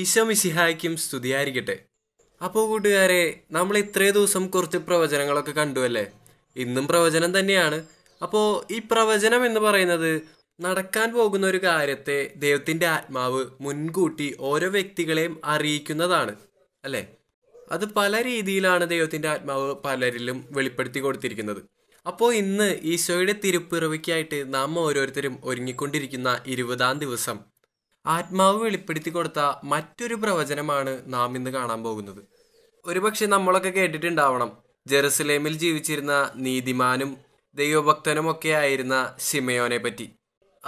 ഈശോ മിസിഹായ്ക്കും സ്തുതിയായിരിക്കട്ടെ അപ്പോൾ കൂട്ടുകാരെ നമ്മൾ ഇത്രേ ദിവസം കുറച്ച് പ്രവചനങ്ങളൊക്കെ കണ്ടു അല്ലേ ഇന്നും പ്രവചനം തന്നെയാണ് അപ്പോൾ ഈ പ്രവചനം എന്ന് പറയുന്നത് നടക്കാൻ പോകുന്ന ഒരു കാര്യത്തെ ദൈവത്തിൻ്റെ ആത്മാവ് മുൻകൂട്ടി ഓരോ വ്യക്തികളെയും അറിയിക്കുന്നതാണ് അല്ലേ അത് പല രീതിയിലാണ് ദൈവത്തിൻ്റെ ആത്മാവ് പലരിലും വെളിപ്പെടുത്തി കൊടുത്തിരിക്കുന്നത് അപ്പോൾ ഇന്ന് ഈശോയുടെ തിരുപ്പിറവിക്കായിട്ട് നാം ഓരോരുത്തരും ഒരുങ്ങിക്കൊണ്ടിരിക്കുന്ന ഇരുപതാം ദിവസം ആത്മാവ് വെളിപ്പെടുത്തി കൊടുത്ത മറ്റൊരു പ്രവചനമാണ് നാം ഇന്ന് കാണാൻ പോകുന്നത് ഒരുപക്ഷെ നമ്മളൊക്കെ കേട്ടിട്ടുണ്ടാവണം ജെറുസലേമിൽ ജീവിച്ചിരുന്ന നീതിമാനും ഒക്കെ ആയിരുന്ന ഷിമയോനെ പറ്റി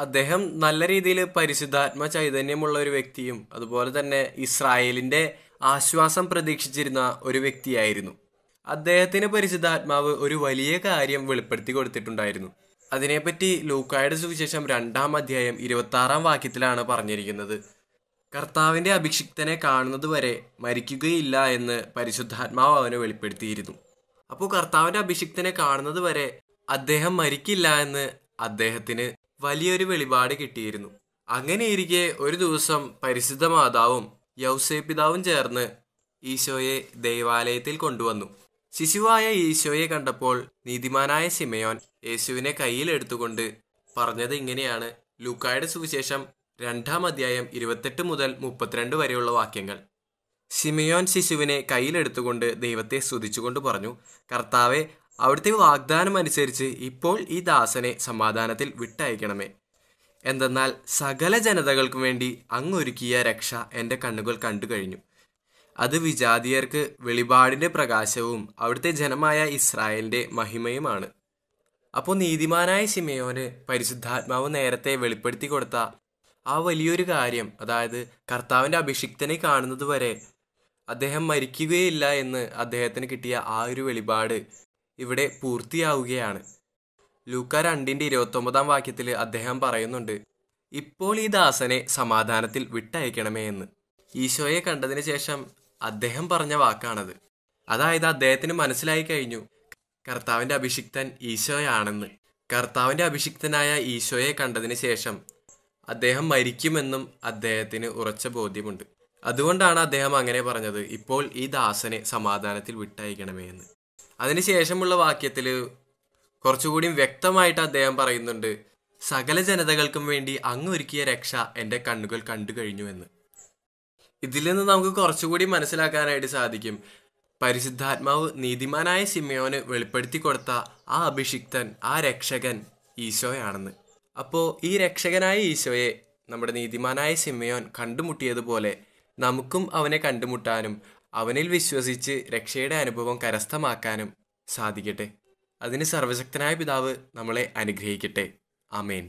അദ്ദേഹം നല്ല രീതിയിൽ പരിശുദ്ധാത്മ ചൈതന്യമുള്ള ഒരു വ്യക്തിയും അതുപോലെ തന്നെ ഇസ്രായേലിന്റെ ആശ്വാസം പ്രതീക്ഷിച്ചിരുന്ന ഒരു വ്യക്തിയായിരുന്നു അദ്ദേഹത്തിന് പരിശുദ്ധാത്മാവ് ഒരു വലിയ കാര്യം വെളിപ്പെടുത്തി കൊടുത്തിട്ടുണ്ടായിരുന്നു അതിനെപ്പറ്റി ലൂക്കായുടെ സുവിശേഷം രണ്ടാം അധ്യായം ഇരുപത്താറാം വാക്യത്തിലാണ് പറഞ്ഞിരിക്കുന്നത് കർത്താവിൻ്റെ അഭിഷിക്തനെ വരെ മരിക്കുകയില്ല എന്ന് പരിശുദ്ധാത്മാവ് അവനെ വെളിപ്പെടുത്തിയിരുന്നു അപ്പോൾ കർത്താവിൻ്റെ അഭിഷിക്തനെ കാണുന്നത് വരെ അദ്ദേഹം മരിക്കില്ല എന്ന് അദ്ദേഹത്തിന് വലിയൊരു വെളിപാട് കിട്ടിയിരുന്നു അങ്ങനെയിരിക്കെ ഒരു ദിവസം പരിശുദ്ധ മാതാവും യൗസേപിതാവും ചേർന്ന് ഈശോയെ ദൈവാലയത്തിൽ കൊണ്ടുവന്നു ശിശുവായ ഈശോയെ കണ്ടപ്പോൾ നീതിമാനായ സിമയോൻ യേശുവിനെ കയ്യിലെടുത്തുകൊണ്ട് പറഞ്ഞത് ഇങ്ങനെയാണ് ലൂക്കായുടെ സുവിശേഷം രണ്ടാം അധ്യായം ഇരുപത്തെട്ട് മുതൽ മുപ്പത്തിരണ്ട് വരെയുള്ള വാക്യങ്ങൾ സിമയോൻ ശിശുവിനെ കയ്യിലെടുത്തുകൊണ്ട് ദൈവത്തെ സ്തുതിച്ചുകൊണ്ട് പറഞ്ഞു കർത്താവെ അവിടുത്തെ വാഗ്ദാനം അനുസരിച്ച് ഇപ്പോൾ ഈ ദാസനെ സമാധാനത്തിൽ വിട്ടയക്കണമേ എന്തെന്നാൽ സകല ജനതകൾക്കും വേണ്ടി അങ്ങൊരുക്കിയ രക്ഷ എൻ്റെ കണ്ണുകൾ കണ്ടു കഴിഞ്ഞു അത് വിജാതിയർക്ക് വെളിപാടിന്റെ പ്രകാശവും അവിടുത്തെ ജനമായ ഇസ്രായേലിന്റെ മഹിമയുമാണ് അപ്പോൾ നീതിമാനായ ശിമയോന് പരിശുദ്ധാത്മാവ് നേരത്തെ വെളിപ്പെടുത്തി കൊടുത്ത ആ വലിയൊരു കാര്യം അതായത് കർത്താവിൻ്റെ അഭിഷിക്തനെ കാണുന്നത് വരെ അദ്ദേഹം മരിക്കുകയില്ല എന്ന് അദ്ദേഹത്തിന് കിട്ടിയ ആ ഒരു വെളിപാട് ഇവിടെ പൂർത്തിയാവുകയാണ് ലൂക്ക രണ്ടിൻ്റെ ഇരുപത്തൊമ്പതാം വാക്യത്തിൽ അദ്ദേഹം പറയുന്നുണ്ട് ഇപ്പോൾ ഈ ദാസനെ സമാധാനത്തിൽ വിട്ടയക്കണമേ എന്ന് ഈശോയെ കണ്ടതിന് ശേഷം അദ്ദേഹം പറഞ്ഞ വാക്കാണത് അതായത് അദ്ദേഹത്തിന് മനസ്സിലായി കഴിഞ്ഞു കർത്താവിന്റെ അഭിഷിക്തൻ ഈശോയാണെന്ന് കർത്താവിന്റെ അഭിഷിക്തനായ ഈശോയെ കണ്ടതിന് ശേഷം അദ്ദേഹം മരിക്കുമെന്നും അദ്ദേഹത്തിന് ഉറച്ച ബോധ്യമുണ്ട് അതുകൊണ്ടാണ് അദ്ദേഹം അങ്ങനെ പറഞ്ഞത് ഇപ്പോൾ ഈ ദാസനെ സമാധാനത്തിൽ വിട്ടയക്കണമേ എന്ന് അതിനുശേഷമുള്ള വാക്യത്തിൽ കുറച്ചുകൂടി വ്യക്തമായിട്ട് അദ്ദേഹം പറയുന്നുണ്ട് സകല ജനതകൾക്കും വേണ്ടി അങ്ങൊരുക്കിയ രക്ഷ എൻ്റെ കണ്ണുകൾ കണ്ടു കഴിഞ്ഞു എന്ന് ഇതിൽ നിന്ന് നമുക്ക് കുറച്ചുകൂടി മനസ്സിലാക്കാനായിട്ട് സാധിക്കും പരിശുദ്ധാത്മാവ് നീതിമാനായ സിമയോന് വെളിപ്പെടുത്തി കൊടുത്ത ആ അഭിഷിക്തൻ ആ രക്ഷകൻ ഈശോയാണെന്ന് അപ്പോൾ ഈ രക്ഷകനായ ഈശോയെ നമ്മുടെ നീതിമാനായ സിമയോൻ കണ്ടുമുട്ടിയതുപോലെ നമുക്കും അവനെ കണ്ടുമുട്ടാനും അവനിൽ വിശ്വസിച്ച് രക്ഷയുടെ അനുഭവം കരസ്ഥമാക്കാനും സാധിക്കട്ടെ അതിന് സർവശക്തനായ പിതാവ് നമ്മളെ അനുഗ്രഹിക്കട്ടെ അമേൻ